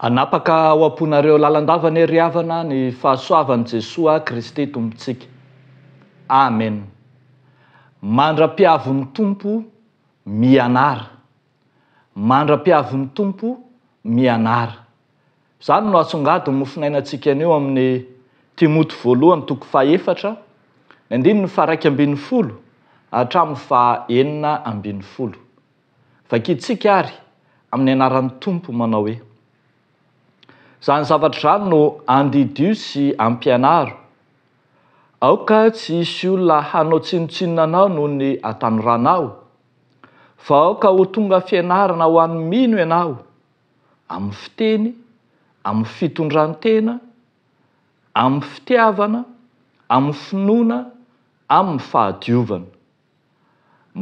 anapaka o amponareo lalandavana e riavana ny fahasoavany jesosa kristy tompotsika amen mandra-piavony tompo mianara mandra-piavony tompo mianara zany no asongado mofinainatsika an io amin'ny timoto voalohany toko faefatra ny andinyny fa raiky ambin'ny folo atramoy fa enina ambin'ny folo vakitsika ary amin'ny anaran'ny tompo manao hoe zany zavatra rano no andidio sy ampianaro aoka tsy isy olona hanao tsinotsinonanao noho ny atano ran ao fa aoka ho tonga fianarana aho any mino ianao amny fiteny amn'y fitondrantena amn'y fitiavana amny finoana aminny fahadiovana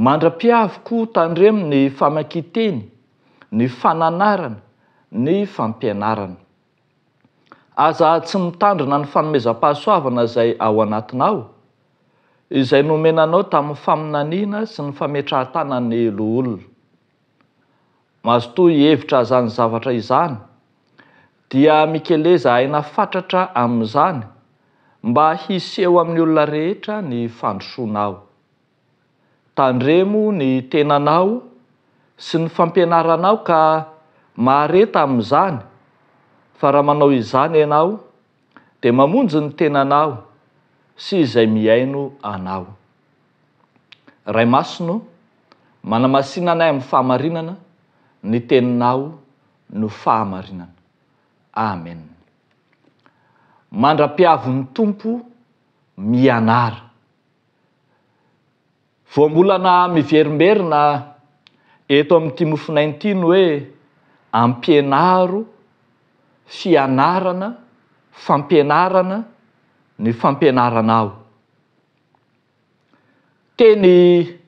mandra-piaviko tan reamin'ny famankiteny ny fananarana ny fampianarana aza tsy mitandrina ny fanomezam-pahasoavana zay ao anatinao izay nomenanao tamin'ny faminanina sy ny fametrahantanany loholona mazo toy hevitra azany zavatra izany dia mikeleza aina fatratra am'izany mba hiseo amin'ny olona rehetra ny fandrosoanao tandremo ny tenanao sy ny fampianaranao ka mahareta am'izany fa raha manao izany ianao de mamonjy ny tenaanao sy zay miaino anao ray masino manamasina anay amy fahamarinana ny teninao no fahamarinana amen mandra-piaviny tompo mianara voambolana miverimberina eto am'yti mofinaintino hoe ampienaro fianarana fampianarana ny fampianarana ao teny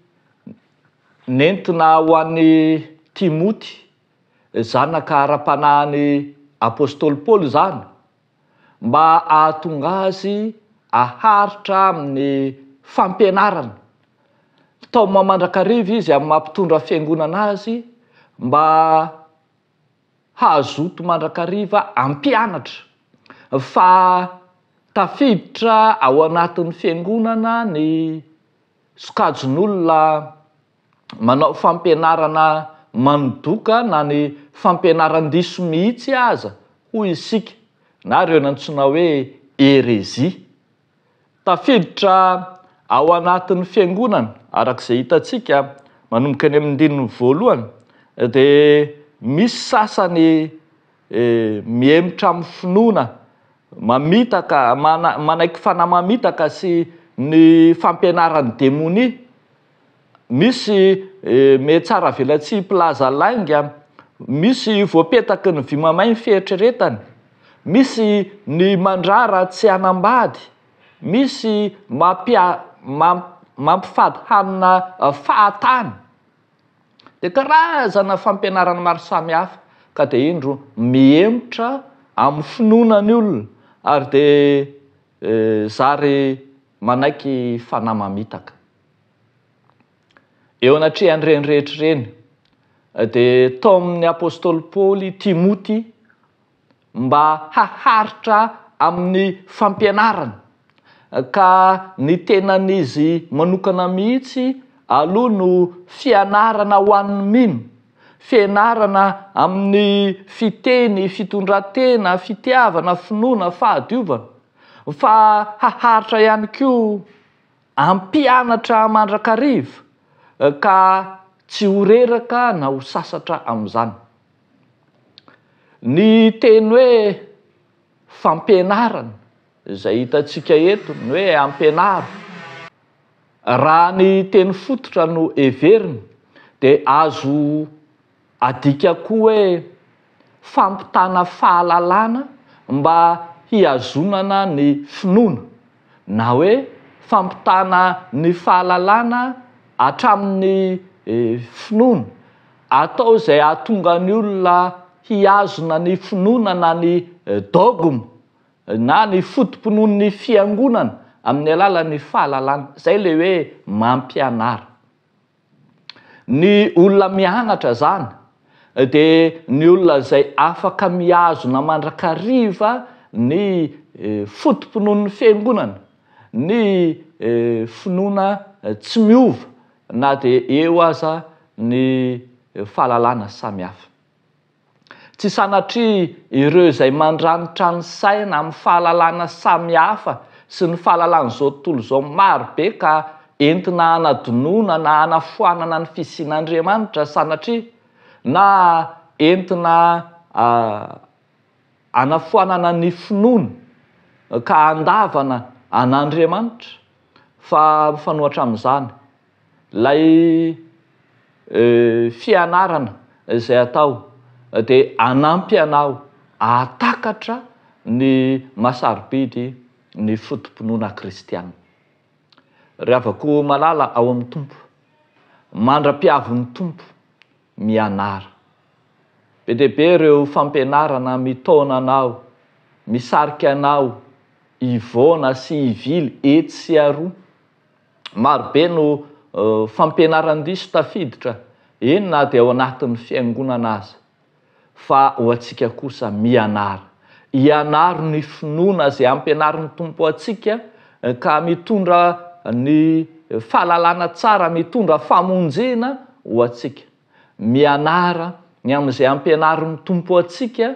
nentina ho an'ny timoty zaonaka ara-panahany apôstôly paoly zany mba ahatonga azy aharitra amin'ny fampianarana tao mahamandrakariva izy amy mahampitondra fiangonana azy mba hazoto mandrakariva ampianatra fa tafiditra ao anatin'ny fiangonana ny sokajon'olona manao fampianarana manodoka na ny fampianaran-diso mihitsy aza hoy isika na reo enantsona hoe erezia tafiditra ao anatin'ny fiangonana arak'izay hitatsika manomboka any ami'ny ndininy voalohany de misy sasany e, miemitra amy finona mamitaka man-manaiky fana mamitaka sy ny fampianaran'ny demoni misy e, metsara velatsy plaza lainga misy voapetaky ny vimamay ny fieritreretany misy ny mandrara tsy anambady misy mampia- mamp- mampifady hanina faatany de karazana fampianarana maro samyhafa ka de indro miemotra amin'y finonany olona ary de eh, zary manaiky fana mamitaka eo anatrehany renirehetrireny eh, de tao amin'ny apôstôly paoly timoty mba haharitra amin'ny fampianarana ka ny tenan'izy manokana mihitsy aloha no fianarana ho an'ny mino fianarana amin'ny fiteny fitondratena fitiavana finoana fahadiovana fa haharitra ihany ko ampianatra mandrakariva e, ka tsy ho reraka na ho sasatra am'izany ny teny hoe fampianarana zay hitatsika entoy ny hoe ampianaro raha ny teny fototra no everiny de azo adikakoa hoe fampitana fahalalàna mba hiazonana ny finoana na hoe fampitana ny fahalalana atramin'ny e, finoana atao zay ahatonga any olona hiazona ny finonana ny e, dogma na ny fotomponony ny fiangonana amin'ny alalany fahalalàna zay ley hoe mampianara ny olona mianatra zany de ny olona zay afaka miazo na mandrakariva ny eh, fotompinon'ny fingonana ny eh, finoana eh, tsy miova na de eo aza ny fahalalàna samy hafa tsy sanatria ireo zay mandranotrano saina am'y fahalalana samy hafa sy ny fahalalan' zao tontolo zao maro be ka entina anadonona na anafoanana ny fisin'andriamanitra sanatria na entina anafoanana ny finoana ka andavana an'andriamanitra fa mifanoatra am'izany lay e, fianarana zay atao de anampy anao atakatra ny masaropidy ny fotomponoana kristiana reh avako malala ao amn'ny tompo mandra-piavony tompo mianara be debe reo fampianarana mitaona anao misarikyanao ivona sy ivily et sy aroa marobe no fampianarandiso tafiditra eny na de ao anatin'ny fiangonana azy fa ho atsika kosa mianara ianaro ny finoana zay ampianaryny tompo atsika ka mitondra ny fahalalana tsara mitondra famonjena ho atsika mianara ny ami'izay ampianaro 'ny tompo atsika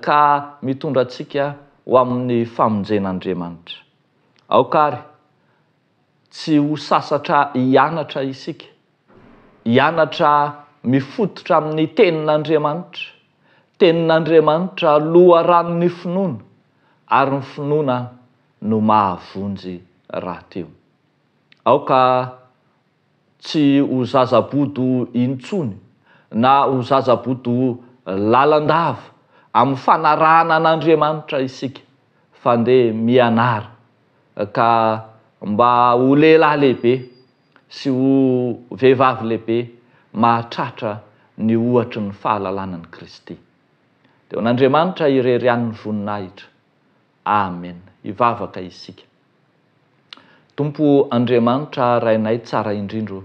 ka mitondra atsika ho amin'ny famonjen'aandriamanitra aokary tsy ho sasatra hianatra isika hianatra mifototra amin'ny tenin'andriamanitra tenin'andriamanitra loha rano'ny finoana ary ny finoana no mahavonjy rahateo ao ka tsy ho zazabodo intsony na ho zazabodo lalandava amin'y fanarana an'andriamanitra isika fa nde mianara ka mba ho lehilahy lehibe sy ho vehivavy lehibe mahatratra ny ohatry ny fahalalanani kristy en'andriamanitra irery anny voninahitra amen ivavaka isika tompo andriamanitra rainay tsara indrindro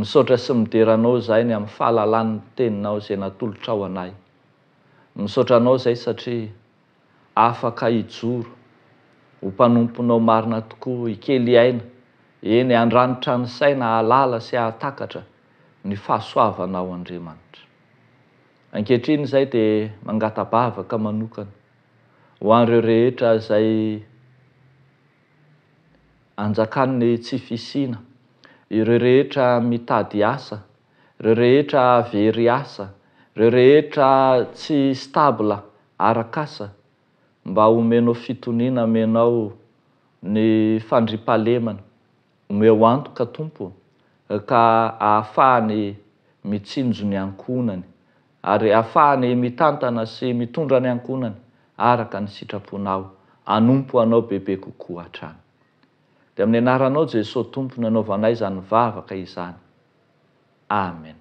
misaotra sy mideranao zayny ami'ny fahalalan'ny teninao zay natolotra ao anay misaotra anao zay satria afaka ijoro ho mpanomponao marina tokoa ikely aina iny andranotra nysaina alala sy ahatakatra ny fahasoavanao andriamanitra ankehtriny zay de mangatabavaka manokana ho andreo rehetra zay anjakanny tsifisina ireo rehetra mitady asa reo rehetra very asa reo rehetra tsy stabla arakasa mba omenao fitonina menao ny fandri-palemana omeo antoka tompo ka ahafahany mitsinjo ny ankonany ary afahany mitantana sy mitondra any ankonany araka ny sitraponao anompo anao bebe kokohatrany de amin'ny anaranao jesosy tompony anaovanay izany vavaka izany amen